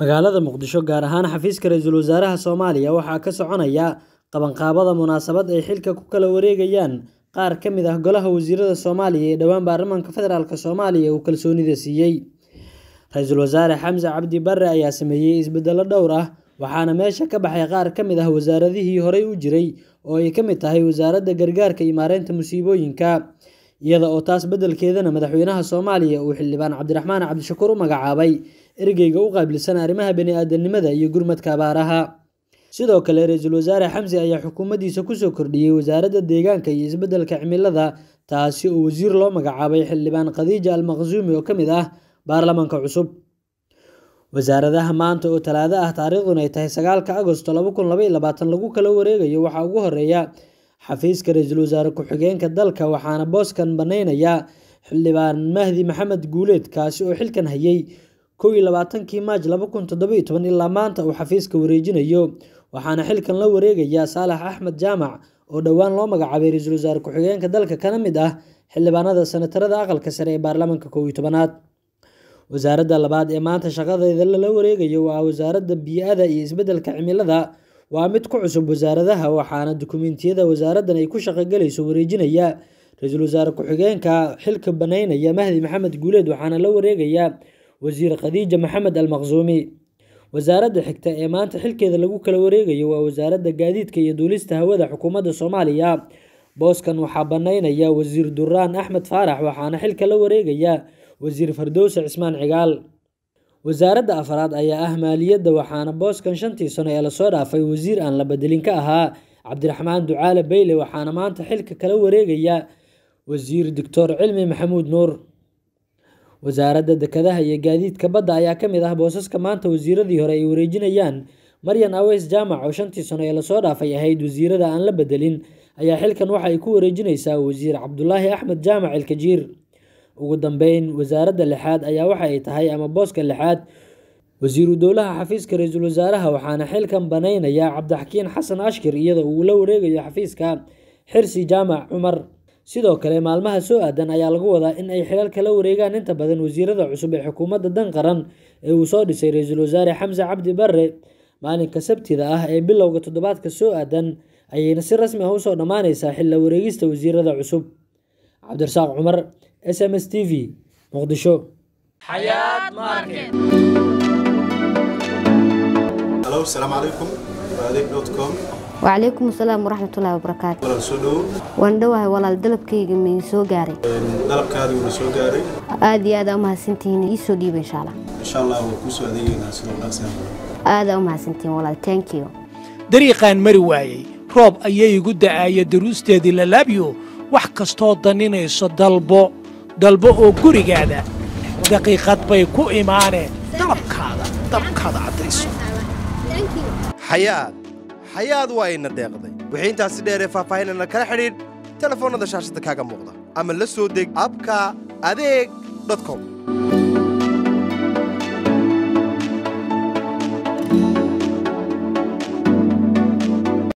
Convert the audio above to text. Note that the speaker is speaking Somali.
magaalada muqdisho gaar ahaan xafiiska ra-iisul wasaaraha soomaaliya waxaa ka soconaya qabanqaabada munaasabad ay xilka ku kala wareegayaan qaar ka mid ah golaha wasiirada soomaaliya ee dhowaan baarlamaanka federaalk soomaaliya uu kalsoonida siiyey ra-iisul wasaare xamse cabdi barre ayaa sameeyey isbedelo dhowr ah waxaana meesha ka baxay qaar ka mid ah wasaaradihii horey u jiray oo ay ka mid tahay wasaaradda gargaarka iyo maareynta musiibooyinka iyada oo taas beddelkeedana madaxweynaha soomaaliya uu xildhibaan cabdiraxmaan cabdishakuur u magacaabay ergeyga u qaabilsan arrimaha bini'aadanimada iyo gurmadka abaaraha sidoo kale ra-iisul wasaare xamsi ayaa xukuumaddiisa kusoo kordhiyey wasaaradda deegaanka iyo isbeddelka cimilada taasi oo wasiir loo magacaabay xildhibaan khadiija almaqsuumi oo ka mid ah baarlamaanka cusub wasaaradaha maanta oo talaado ah taariikhdun ay tahay sagaalka agosto lagu kala wareegayo waxaa ugu horeeya xafiiska ra-iisul wasaare ku-xigeenka dalka waxaana booskan banaynayaa xildhibaan mahdi maxamed guuleed kaasi oo xilkan hayay kow maaj laba kun toddoba ilaa maanta uu xafiiska wareejinayo waxaana xilkan la wareegayaa saalax axmed jaamac oo dhowaan loo magacaabay ra-iisul wasaare ku-xigeenka dalka kana mid ah xildhibaanada senatarada aqalka sare ee baarlamaanka kow tobanaad wasaaradda labaad ee maanta shaqadeeda lala wareegayo waa wasaaradda biyi-ada iyo isbeddelka cimilada waa mid ku cusub wasaaradaha waxaana dukumiintiyada wasaaraddan ay ku shaqogalayso wareejinaya ra-iisul wasaare ku-xigeenka xilka banaynaya mahdi maxamed guuleed waxaana la wareegaya wasiir khadiija maxamed al maqsuumi wasaaradda xigta ee maanta xilkeeda lagu kala wareegayo waa wasaaradda gaadiidka iyo duulista hawada xukuumadda soomaaliya booskan waxaa banaynaya wasiir duraan axmed faarax waxaana xilka la wareegaya wasiir fardowse cismaan cigaal wasaaradda afraad ayaa ah maaliyadda waxaana booskan shantii sano ee lasoo dhaafay wasiir aan la bedelin ka ahaa cabdiraxmaan ducaale beyle waxaana maanta xilka kala wareegaya wasiir doctor cilmi maxamuud nuur wasaaradda dekadaha iyo gaadiidka badda ayaa ka mid ah boosaska maanta wasiiradii hore ay wareejinayaan maryan aweys jaamac oo shantii sano ee lasoo dhaafay ahayd wasiirada aan la bedelin ayaa xilkan waxa ay ku wareejinaysaa wasiir cabdulaahi axmed jaamac ilkajiir ugu dambeyn wasaaradda lixaad ayaa waxa ay tahay ama booska lixaad wasiiru dowlaha xafiiska ra-iisul wasaaraha waxaana xilkan banaynaya cabdixakiin xasan ashkir iyadoo uu la wareegayo xafiiska xirsi jaamac cumar sidoo kale maalmaha soo aadan ayaa lagu wadaa in ay xilal kala wareegaan inta badan wasiirada cusub ee xukuumadda dan qaran ee uu soo dhisay ra-iisul wasaare xamse cabdi barre maalinka sabtida ah ee bilowga toddobaadka soo aadan ayayna si rasmi ah usoo dhammaaneysaa xilla wareegista wasiirada cusub cabdirasaaq cumar s m s t v muqdisho xayaad market halo asalaamu calaykum adeeg dot com وعليكم السلام ورحمة الله وبركاته. ولا سودو. وندوه ولا الدلب كي من سوجاري. الدلب كهذا من سوجاري. هذه هذا ما سنتين يسودي إن شاء الله. إن شاء الله وكوسو هذه ناس هذا ما سنتين ولا تانكيو. دريقان مرواي روب أيه يقود آية دروس تدي للابيو wax kastoo daninayso dalbo dalbo oo gurigaada daqiiqad bay ku imaaneen dabkaada dabkaada caddayso xayaad xayaad waa ina deeqday wixii intaasi dheeree faahfaahinana kala xidhiidh telefoonnada shaashadda kaaga muuqda ama la soo deg abka adeeg dodcom